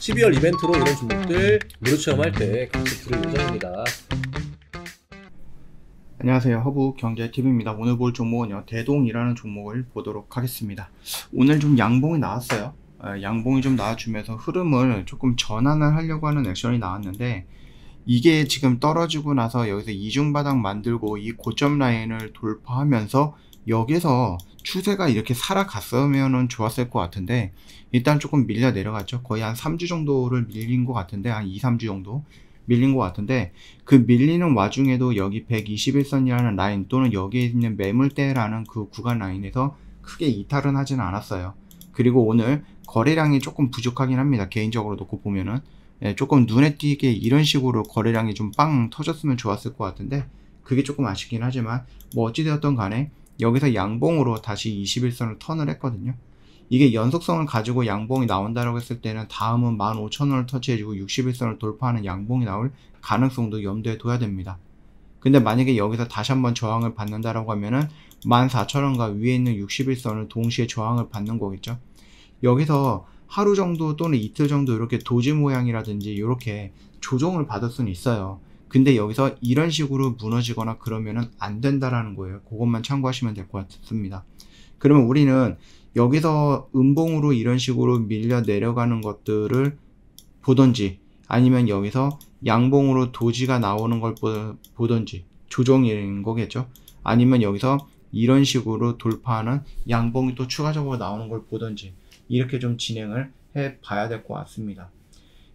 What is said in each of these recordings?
12월 이벤트로 이런 종목들 무료 체험할 때 같이 들을 예정입니다. 안녕하세요. 허브 경제TV입니다. 오늘 볼 종목은요. 대동이라는 종목을 보도록 하겠습니다. 오늘 좀 양봉이 나왔어요. 아, 양봉이 좀 나와주면서 흐름을 조금 전환을 하려고 하는 액션이 나왔는데 이게 지금 떨어지고 나서 여기서 이중바닥 만들고 이 고점 라인을 돌파하면서 여기서 추세가 이렇게 살아갔으면 좋았을 것 같은데 일단 조금 밀려 내려갔죠 거의 한 3주 정도를 밀린 것 같은데 한 2, 3주 정도 밀린 것 같은데 그 밀리는 와중에도 여기 121선이라는 라인 또는 여기에 있는 매물대라는 그 구간 라인에서 크게 이탈은 하지는 않았어요 그리고 오늘 거래량이 조금 부족하긴 합니다 개인적으로 놓고 그 보면은 예, 조금 눈에 띄게 이런 식으로 거래량이 좀 빵 터졌으면 좋았을 것 같은데 그게 조금 아쉽긴 하지만 뭐 어찌되었던 간에 여기서 양봉으로 다시 21선을 턴을 했거든요. 이게 연속성을 가지고 양봉이 나온다라고 했을 때는 다음은 15,000원을 터치해주고 61선을 돌파하는 양봉이 나올 가능성도 염두에 둬야 됩니다. 근데 만약에 여기서 다시 한번 저항을 받는다라고 하면은 14,000원과 위에 있는 61선을 동시에 저항을 받는 거겠죠. 여기서 하루 정도 또는 이틀 정도 이렇게 도지 모양이라든지 이렇게 조정을 받을 수는 있어요. 근데 여기서 이런 식으로 무너지거나 그러면은 안 된다라는 거예요. 그것만 참고하시면 될 것 같습니다. 그러면 우리는 여기서 음봉으로 이런 식으로 밀려 내려가는 것들을 보던지 아니면 여기서 양봉으로 도지가 나오는 걸 보던지 조정인 거겠죠. 아니면 여기서 이런 식으로 돌파하는 양봉이 또 추가적으로 나오는 걸 보던지 이렇게 좀 진행을 해 봐야 될 것 같습니다.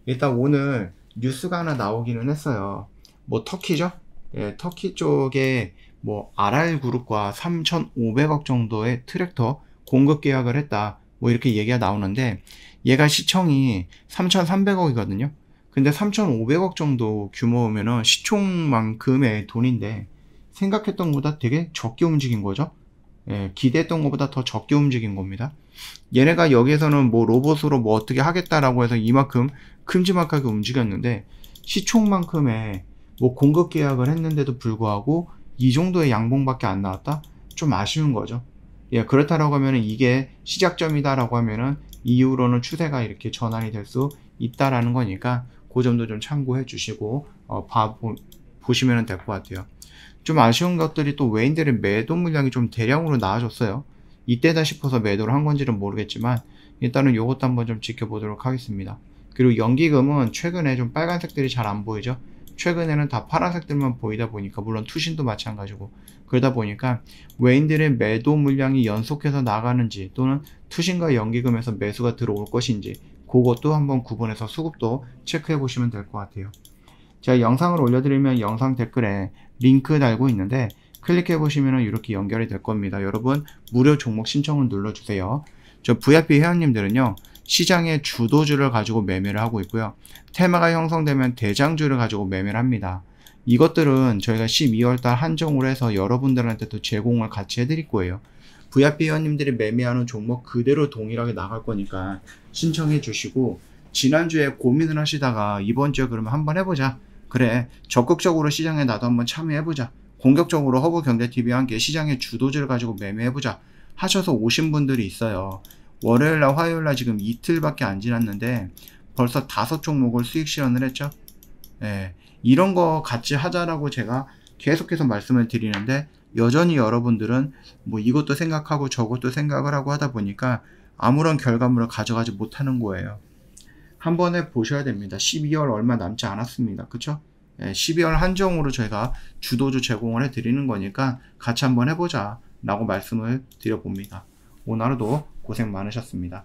일단 오늘 뉴스가 하나 나오기는 했어요. 뭐 터키죠? 예, 터키 쪽에 뭐 RR 그룹과 3,500억 정도의 트랙터 공급 계약을 했다. 뭐 이렇게 얘기가 나오는데 얘가 시청이 3,300억이거든요. 근데 3,500억 정도 규모면은 시총만큼의 돈인데 생각했던 것보다 되게 적게 움직인 거죠. 예, 기대했던 것보다 더 적게 움직인 겁니다. 얘네가 여기에서는 뭐 로봇으로 뭐 어떻게 하겠다라고 해서 이만큼 큼지막하게 움직였는데 시총만큼의 뭐 공급 계약을 했는데도 불구하고 이 정도의 양봉밖에 안 나왔다? 좀 아쉬운 거죠. 예, 그렇다라고 하면 이게 시작점이다라고 하면은 이후로는 추세가 이렇게 전환이 될 수 있다라는 거니까 그 점도 좀 참고해 주시고 어, 봐 보시면 될 것 같아요. 좀 아쉬운 것들이 또외인들의 매도 물량이 좀 대량으로 나아졌어요 이때다 싶어서 매도를 한 건지는 모르겠지만 일단은 요것도 한번 좀 지켜보도록 하겠습니다. 그리고 연기금은 최근에 좀 빨간색들이 잘 안 보이죠. 최근에는 다 파란색들만 보이다 보니까 물론 투신도 마찬가지고 그러다 보니까 외인들의 매도 물량이 연속해서 나가는지 또는 투신과 연기금에서 매수가 들어올 것인지 그것도 한번 구분해서 수급도 체크해 보시면 될 것 같아요. 제가 영상을 올려드리면 영상 댓글에 링크 달고 있는데 클릭해 보시면 이렇게 연결이 될 겁니다. 여러분 무료 종목 신청을 눌러주세요. 저 VIP 회원님들은요. 시장의 주도주를 가지고 매매를 하고 있고요. 테마가 형성되면 대장주를 가지고 매매를 합니다. 이것들은 저희가 12월달 한정으로 해서 여러분들한테 도 제공을 같이 해드릴 거예요. VIP 회원님들이 매매하는 종목 그대로 동일하게 나갈 거니까 신청해 주시고 지난주에 고민을 하시다가 이번 주에 그러면 한번 해보자 그래 적극적으로 시장에 나도 한번 참여해보자. 공격적으로 허브 경제 TV와 함께 시장의 주도주를 가지고 매매해보자 하셔서 오신 분들이 있어요. 월요일날 화요일날 지금 이틀밖에 안 지났는데 벌써 다섯 종목을 수익 실현을 했죠. 예, 이런 거 같이 하자라고 제가 계속해서 말씀을 드리는데 여전히 여러분들은 뭐 이것도 생각하고 저것도 생각을 하고 하다 보니까 아무런 결과물을 가져가지 못하는 거예요. 한 번에 보셔야 됩니다. 12월 얼마 남지 않았습니다. 그쵸? 12월 예, 한정으로 저희가 주도주 제공을 해 드리는 거니까 같이 한번 해보자 라고 말씀을 드려봅니다. 오늘 하루도 고생 많으셨습니다.